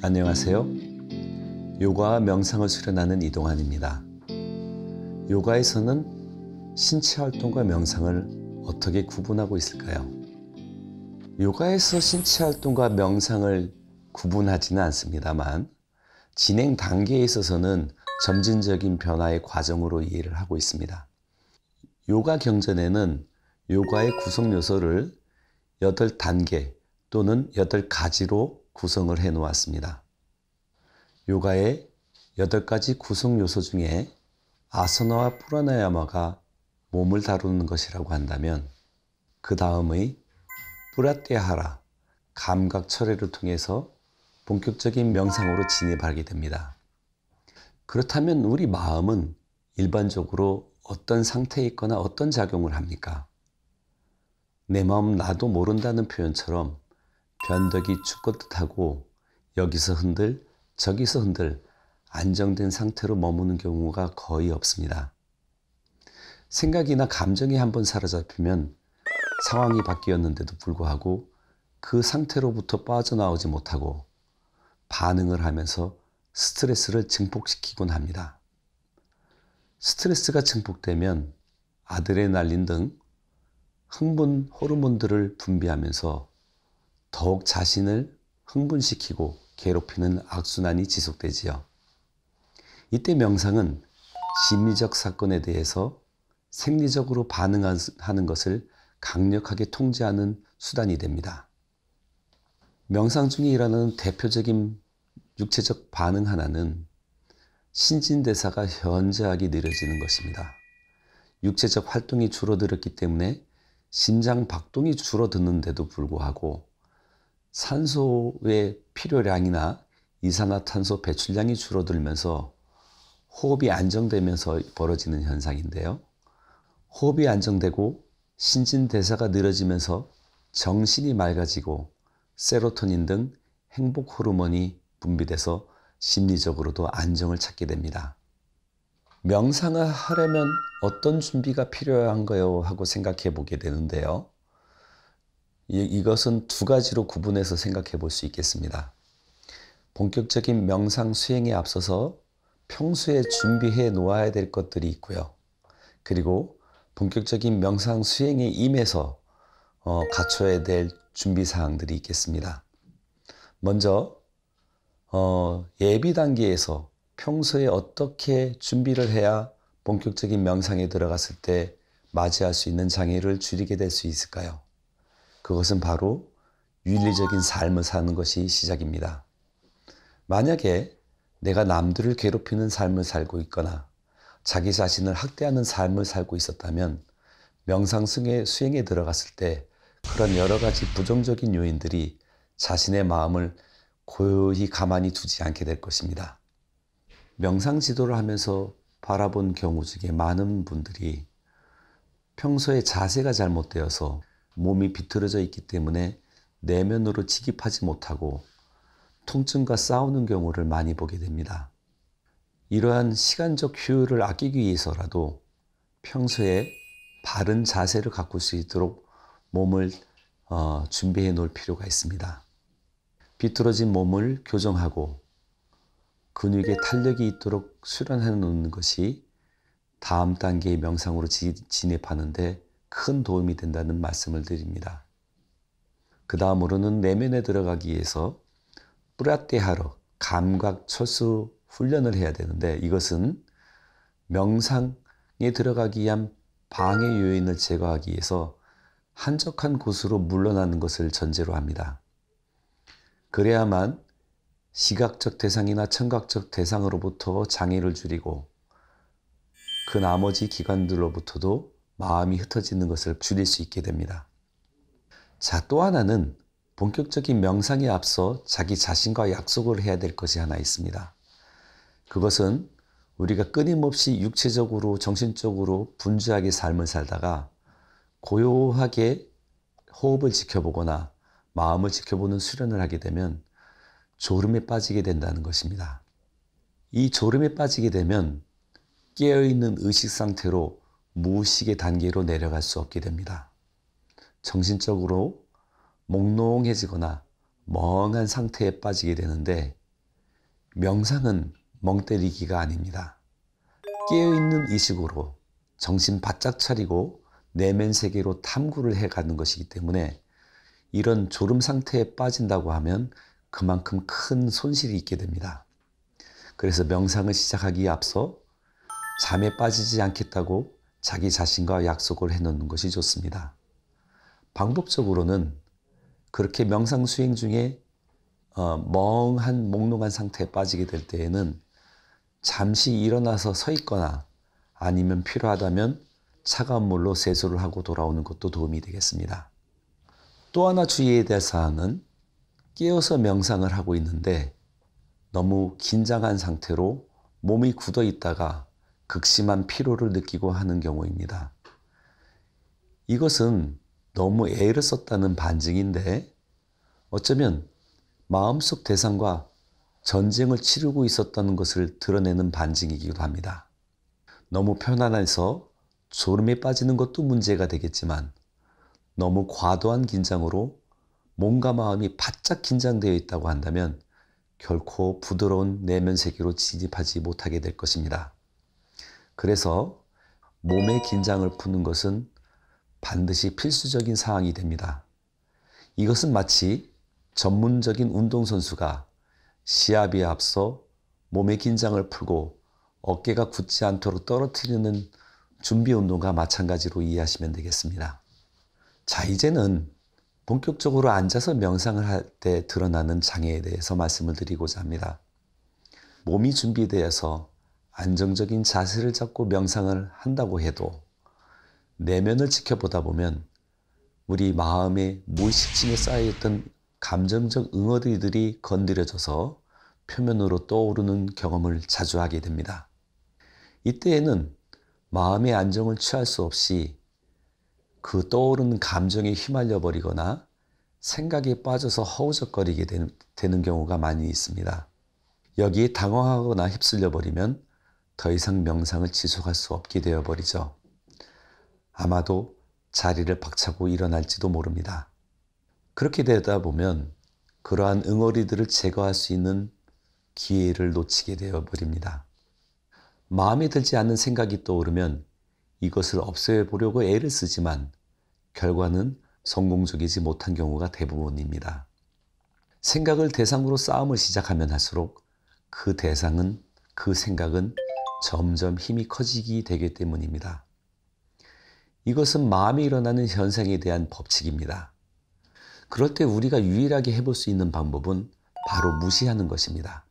안녕하세요. 요가와 명상을 수련하는 이동환입니다. 요가에서는 신체 활동과 명상을 어떻게 구분하고 있을까요? 요가에서 신체 활동과 명상을 구분하지는 않습니다만 진행 단계에 있어서는 점진적인 변화의 과정으로 이해를 하고 있습니다. 요가 경전에는 요가의 구성 요소를 8단계 또는 8가지로 구성을 해 놓았습니다. 요가의 8 가지 구성 요소 중에 아서나와 프라나야마가 몸을 다루는 것이라고 한다면 그 다음의 뿌라떼하라 감각 철회를 통해서 본격적인 명상으로 진입하게 됩니다. 그렇다면 우리 마음은 일반적으로 어떤 상태에 있거나 어떤 작용을 합니까? 내 마음 나도 모른다는 표현처럼 변덕이 축껏 하고 여기서 흔들 저기서 흔들 안정된 상태로 머무는 경우가 거의 없습니다. 생각이나 감정이 한번 사로잡히면 상황이 바뀌었는데도 불구하고 그 상태로부터 빠져나오지 못하고 반응을 하면서 스트레스를 증폭시키곤 합니다. 스트레스가 증폭되면 아드레날린 등 흥분 호르몬들을 분비하면서 더욱 자신을 흥분시키고 괴롭히는 악순환이 지속되지요. 이때 명상은 심리적 사건에 대해서 생리적으로 반응하는 것을 강력하게 통제하는 수단이 됩니다. 명상 중에 일어나는 대표적인 육체적 반응 하나는 신진대사가 현저하게 느려지는 것입니다. 육체적 활동이 줄어들었기 때문에 심장 박동이 줄어드는데도 불구하고 산소의 필요량이나 이산화탄소 배출량이 줄어들면서 호흡이 안정되면서 벌어지는 현상인데요. 호흡이 안정되고 신진대사가 늘어지면서 정신이 맑아지고 세로토닌 등 행복 호르몬이 분비돼서 심리적으로도 안정을 찾게 됩니다. 명상을 하려면 어떤 준비가 필요한가요? 하고 생각해 보게 되는데요. 이것은 두 가지로 구분해서 생각해 볼 수 있겠습니다. 본격적인 명상 수행에 앞서서 평소에 준비해 놓아야 될 것들이 있고요. 그리고 본격적인 명상 수행에 임해서 어, 갖춰야 될 준비 사항들이 있겠습니다. 먼저 어, 예비 단계에서 평소에 어떻게 준비를 해야 본격적인 명상에 들어갔을 때 맞이할 수 있는 장애를 줄이게 될 수 있을까요? 그것은 바로 윤리적인 삶을 사는 것이 시작입니다. 만약에 내가 남들을 괴롭히는 삶을 살고 있거나 자기 자신을 학대하는 삶을 살고 있었다면 명상승의 수행에 들어갔을 때 그런 여러 가지 부정적인 요인들이 자신의 마음을 고요히 가만히 두지 않게 될 것입니다. 명상 지도를 하면서 바라본 경우 중에 많은 분들이 평소에 자세가 잘못되어서 몸이 비틀어져 있기 때문에 내면으로 직입하지 못하고 통증과 싸우는 경우를 많이 보게 됩니다. 이러한 시간적 효율을 아끼기 위해서라도 평소에 바른 자세를 가꿀 수 있도록 몸을 어, 준비해 놓을 필요가 있습니다. 비틀어진 몸을 교정하고 근육에 탄력이 있도록 수련해 놓는 것이 다음 단계의 명상으로 진입하는데 큰 도움이 된다는 말씀을 드립니다. 그 다음으로는 내면에 들어가기 위해서 뿌라테하로 감각 철수 훈련을 해야 되는데 이것은 명상에 들어가기 위한 방해 요인을 제거하기 위해서 한적한 곳으로 물러나는 것을 전제로 합니다. 그래야만 시각적 대상이나 청각적 대상으로부터 장애를 줄이고 그 나머지 기관들로부터도 마음이 흩어지는 것을 줄일 수 있게 됩니다. 자, 또 하나는 본격적인 명상에 앞서 자기 자신과 약속을 해야 될 것이 하나 있습니다. 그것은 우리가 끊임없이 육체적으로 정신적으로 분주하게 삶을 살다가 고요하게 호흡을 지켜보거나 마음을 지켜보는 수련을 하게 되면 졸음에 빠지게 된다는 것입니다. 이 졸음에 빠지게 되면 깨어있는 의식 상태로 무의식의 단계로 내려갈 수 없게 됩니다. 정신적으로 몽롱해지거나 멍한 상태에 빠지게 되는데 명상은 멍 때리기가 아닙니다. 깨어있는 의식으로 정신 바짝 차리고 내면 세계로 탐구를 해가는 것이기 때문에 이런 졸음 상태에 빠진다고 하면 그만큼 큰 손실이 있게 됩니다. 그래서 명상을 시작하기에 앞서 잠에 빠지지 않겠다고 자기 자신과 약속을 해놓는 것이 좋습니다. 방법적으로는 그렇게 명상 수행 중에 어, 멍한 몽롱한 상태에 빠지게 될 때에는 잠시 일어나서 서 있거나 아니면 필요하다면 차가운 물로 세수를 하고 돌아오는 것도 도움이 되겠습니다. 또 하나 주의해야 될 사항은 깨어서 명상을 하고 있는데 너무 긴장한 상태로 몸이 굳어 있다가 극심한 피로를 느끼고 하는 경우입니다. 이것은 너무 애를 썼다는 반증인데 어쩌면 마음속 대상과 전쟁을 치르고 있었다는 것을 드러내는 반증이기도 합니다. 너무 편안해서 졸음에 빠지는 것도 문제가 되겠지만 너무 과도한 긴장으로 몸과 마음이 바짝 긴장되어 있다고 한다면 결코 부드러운 내면 세계로 진입하지 못하게 될 것입니다. 그래서 몸의 긴장을 푸는 것은 반드시 필수적인 사항이 됩니다. 이것은 마치 전문적인 운동선수가 시합에 앞서 몸의 긴장을 풀고 어깨가 굳지 않도록 떨어뜨리는 준비 운동과 마찬가지로 이해하시면 되겠습니다. 자, 이제는 본격적으로 앉아서 명상을 할 때 드러나는 장애에 대해서 말씀을 드리고자 합니다. 몸이 준비되어서 안정적인 자세를 잡고 명상을 한다고 해도 내면을 지켜보다 보면 우리 마음의 무의식층에 쌓여있던 감정적 응어들이 건드려져서 표면으로 떠오르는 경험을 자주 하게 됩니다. 이때에는 마음의 안정을 취할 수 없이 그 떠오르는 감정에 휘말려 버리거나 생각에 빠져서 허우적거리게 되는 경우가 많이 있습니다. 여기에 당황하거나 휩쓸려 버리면 더 이상 명상을 지속할 수 없게 되어버리죠. 아마도 자리를 박차고 일어날지도 모릅니다. 그렇게 되다 보면 그러한 응어리들을 제거할 수 있는 기회를 놓치게 되어버립니다. 마음에 들지 않는 생각이 떠오르면 이것을 없애보려고 애를 쓰지만 결과는 성공적이지 못한 경우가 대부분입니다. 생각을 대상으로 싸움을 시작하면 할수록 그 대상은, 그 생각은 점점 힘이 커지기 되기 때문입니다. 이것은 마음이 일어나는 현상에 대한 법칙입니다. 그럴 때 우리가 유일하게 해볼 수 있는 방법은 바로 무시하는 것입니다.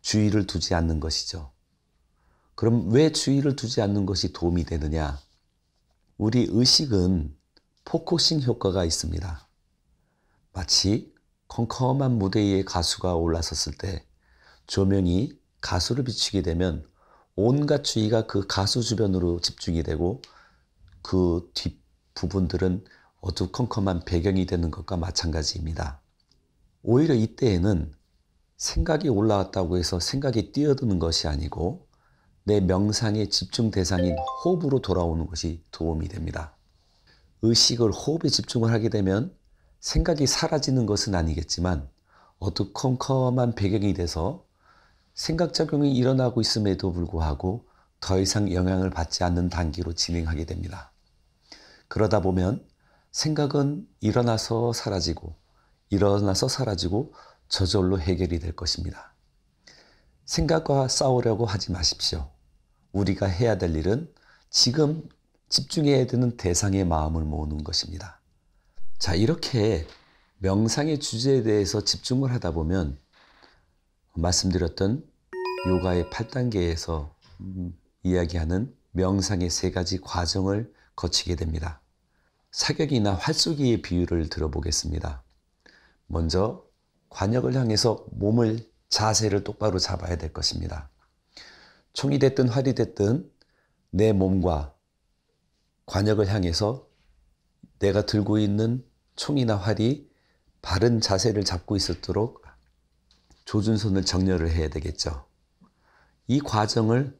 주의를 두지 않는 것이죠. 그럼 왜 주의를 두지 않는 것이 도움이 되느냐? 우리 의식은 포커싱 효과가 있습니다. 마치 컴컴한 무대 위에 가수가 올라섰을 때 조명이 가수를 비추게 되면 온갖 주의가 그 가수 주변으로 집중이 되고 그 뒷부분들은 어두컴컴한 배경이 되는 것과 마찬가지입니다. 오히려 이때에는 생각이 올라왔다고 해서 생각이 뛰어드는 것이 아니고 내 명상의 집중 대상인 호흡으로 돌아오는 것이 도움이 됩니다. 의식을 호흡에 집중을 하게 되면 생각이 사라지는 것은 아니겠지만 어두컴컴한 배경이 돼서 생각 작용이 일어나고 있음에도 불구하고 더 이상 영향을 받지 않는 단계로 진행하게 됩니다. 그러다 보면 생각은 일어나서 사라지고 일어나서 사라지고 저절로 해결이 될 것입니다. 생각과 싸우려고 하지 마십시오. 우리가 해야 될 일은 지금 집중해야 되는 대상의 마음을 모으는 것입니다. 자, 이렇게 명상의 주제에 대해서 집중을 하다 보면 말씀드렸던 요가의 8단계에서 음, 이야기하는 명상의 세 가지 과정을 거치게 됩니다. 사격이나 활쏘기의 비유를 들어보겠습니다. 먼저 관역을 향해서 몸을 자세를 똑바로 잡아야 될 것입니다. 총이 됐든 활이 됐든 내 몸과 관역을 향해서 내가 들고 있는 총이나 활이 바른 자세를 잡고 있었도록 조준선을 정렬을 해야 되겠죠. 이 과정을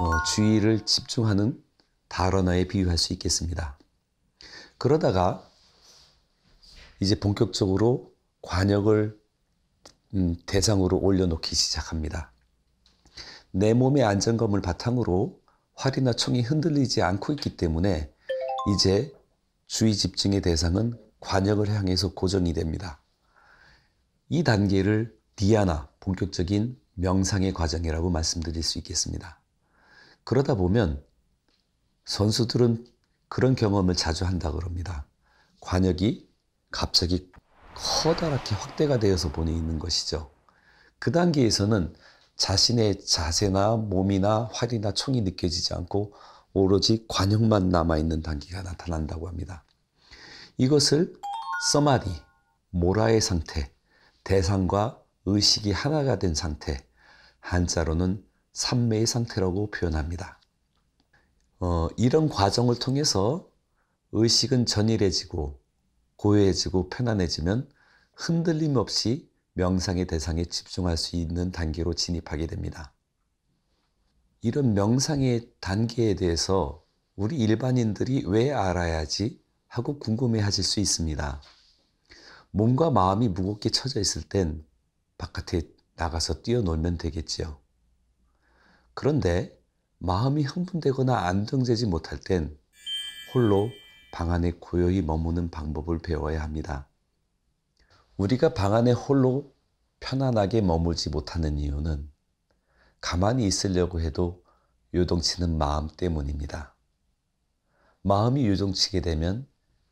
어, 주의를 집중하는 다언나에 비유할 수 있겠습니다. 그러다가 이제 본격적으로 관역을 음, 대상으로 올려놓기 시작합니다. 내 몸의 안정감을 바탕으로 활이나 총이 흔들리지 않고 있기 때문에 이제 주의 집중의 대상은 관역을 향해서 고정이 됩니다. 이 단계를 디아나 본격적인 명상의 과정이라고 말씀드릴 수 있겠습니다. 그러다 보면 선수들은 그런 경험을 자주 한다 그럽니다. 관역이 갑자기 커다랗게 확대가 되어서 보내 있는 것이죠. 그 단계에서는 자신의 자세나 몸이나 활이나 총이 느껴지지 않고 오로지 관역만 남아있는 단계가 나타난다고 합니다. 이것을 써마디, 모라의 상태, 대상과 의식이 하나가 된 상태, 한자로는 삼매의 상태라고 표현합니다. 어, 이런 과정을 통해서 의식은 전일해지고 고요해지고 편안해지면 흔들림 없이 명상의 대상에 집중할 수 있는 단계로 진입하게 됩니다. 이런 명상의 단계에 대해서 우리 일반인들이 왜 알아야지 하고 궁금해 하실 수 있습니다. 몸과 마음이 무겁게 처져 있을 땐 바깥에 나가서 뛰어놀면 되겠지요. 그런데 마음이 흥분되거나 안정되지 못할 땐 홀로 방 안에 고요히 머무는 방법을 배워야 합니다. 우리가 방 안에 홀로 편안하게 머물지 못하는 이유는 가만히 있으려고 해도 요동치는 마음 때문입니다. 마음이 요동치게 되면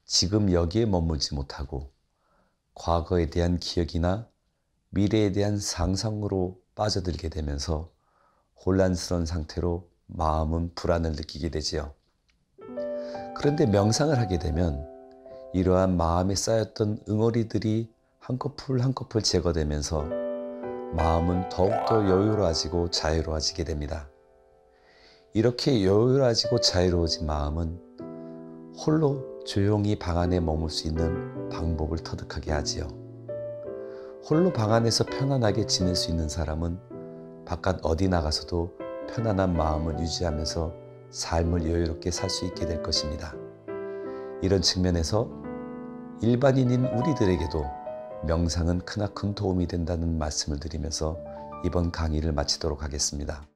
지금 여기에 머물지 못하고 과거에 대한 기억이나 미래에 대한 상상으로 빠져들게 되면서 혼란스러운 상태로 마음은 불안을 느끼게 되지요. 그런데 명상을 하게 되면 이러한 마음에 쌓였던 응어리들이 한꺼풀 한꺼풀 제거되면서 마음은 더욱더 여유로워지고 자유로워지게 됩니다. 이렇게 여유로워지고 자유로워진 마음은 홀로 조용히 방 안에 머물 수 있는 방법을 터득하게 하지요. 홀로 방 안에서 편안하게 지낼 수 있는 사람은 바깥 어디 나가서도 편안한 마음을 유지하면서 삶을 여유롭게 살 수 있게 될 것입니다. 이런 측면에서 일반인인 우리들에게도 명상은 크나큰 도움이 된다는 말씀을 드리면서 이번 강의를 마치도록 하겠습니다.